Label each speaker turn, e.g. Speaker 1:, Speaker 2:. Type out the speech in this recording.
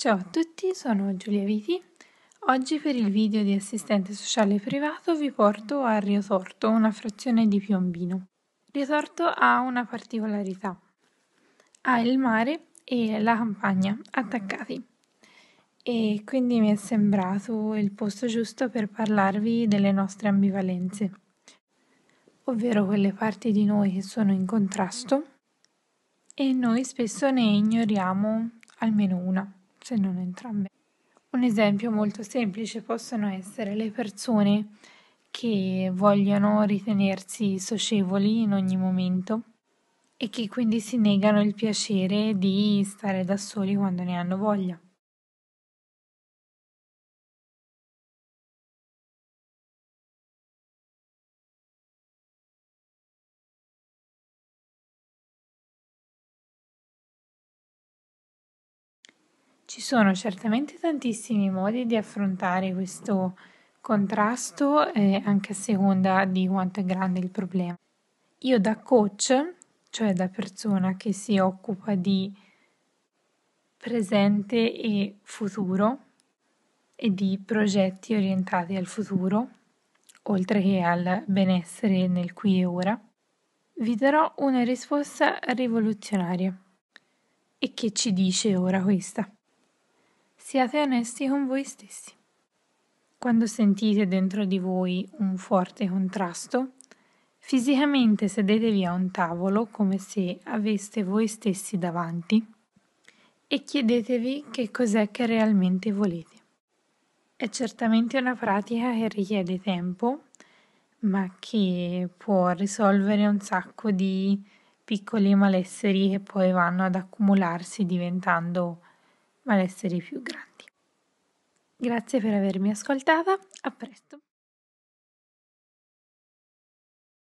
Speaker 1: Ciao a tutti, sono Giulia Viti. Oggi per il video di assistente sociale privato vi porto a Riotorto, una frazione di Piombino. Riotorto ha una particolarità. Ha il mare e la campagna attaccati. E quindi mi è sembrato il posto giusto per parlarvi delle nostre ambivalenze, ovvero quelle parti di noi che sono in contrasto e noi spesso ne ignoriamo almeno una se non entrambe. Un esempio molto semplice possono essere le persone che vogliono ritenersi socievoli in ogni momento e che quindi si negano il piacere di stare da soli quando ne
Speaker 2: hanno voglia.
Speaker 1: Ci sono certamente tantissimi modi di affrontare questo contrasto, eh, anche a seconda di quanto è grande il problema. Io da coach, cioè da persona che si occupa di presente e futuro e di progetti orientati al futuro, oltre che al benessere nel qui e ora, vi darò una risposta rivoluzionaria. E che ci dice ora questa? Siate onesti con voi stessi. Quando sentite dentro di voi un forte contrasto, fisicamente sedetevi a un tavolo come se aveste voi stessi davanti e chiedetevi che cos'è che realmente volete. È certamente una pratica che richiede tempo, ma che può risolvere un sacco di piccoli malesseri che poi vanno ad accumularsi diventando malesseri più grandi. Grazie per avermi ascoltata, a presto!